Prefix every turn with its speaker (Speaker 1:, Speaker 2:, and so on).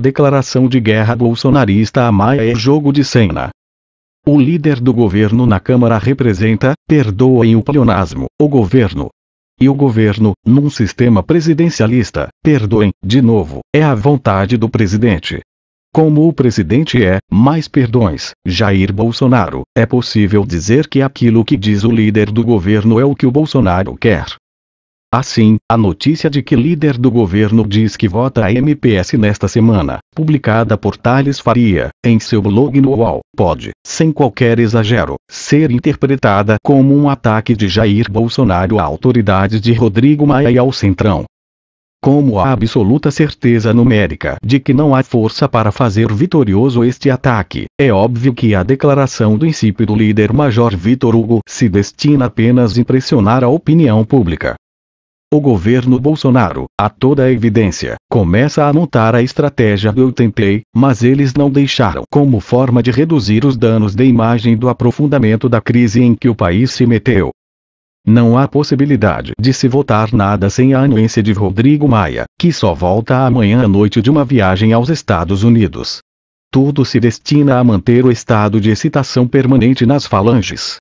Speaker 1: Declaração de guerra bolsonarista a Maia é jogo de cena. O líder do governo na Câmara representa, perdoem o pleonasmo, o governo. E o governo, num sistema presidencialista, perdoem, de novo, é a vontade do presidente. Como o presidente é, mais perdões, Jair Bolsonaro, é possível dizer que aquilo que diz o líder do governo é o que o Bolsonaro quer. Assim, a notícia de que líder do governo diz que vota a MPS nesta semana, publicada por Thales Faria, em seu blog no UOL, pode, sem qualquer exagero, ser interpretada como um ataque de Jair Bolsonaro à autoridade de Rodrigo Maia e ao Centrão. Como a absoluta certeza numérica de que não há força para fazer vitorioso este ataque, é óbvio que a declaração do insípido líder Major Vitor Hugo se destina apenas a impressionar a opinião pública o governo Bolsonaro, a toda a evidência, começa a montar a estratégia do eu tentei, mas eles não deixaram como forma de reduzir os danos da imagem do aprofundamento da crise em que o país se meteu. Não há possibilidade de se votar nada sem a anuência de Rodrigo Maia, que só volta amanhã à noite de uma viagem aos Estados Unidos. Tudo se destina a manter o estado de excitação permanente nas falanges.